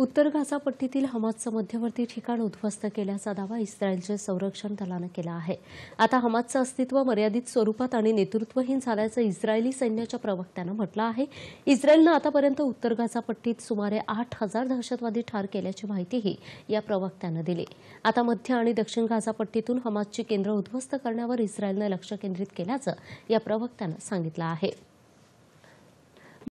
उत्तर गाझापट्टीतील हमासचं मध्यवर्ती ठिकाण उद्ध्वस्त केल्याचा दावा इस्रायलच्या संरक्षण दलानं केला आहे आता हमासचं अस्तित्व मर्यादित स्वरूपात आणि नेतृत्वहीन झाल्याचं इस्रायली सैन्याच्या प्रवक्त्यानं म्हटलं आहे इस्रायलनं आतापर्यंत उत्तर गाझापट्टीत सुमारे आठ हजार दहशतवादी ठार केल्याची माहितीही या प्रवक्त्यानं दिली आता मध्य आणि दक्षिण गाझापट्टीतून हमासची केंद्र उद्ध्वस्त करण्यावर इस्रायलनं लक्ष केंद्रित केल्याचं या प्रवक्त्यानं सांगितलं आहे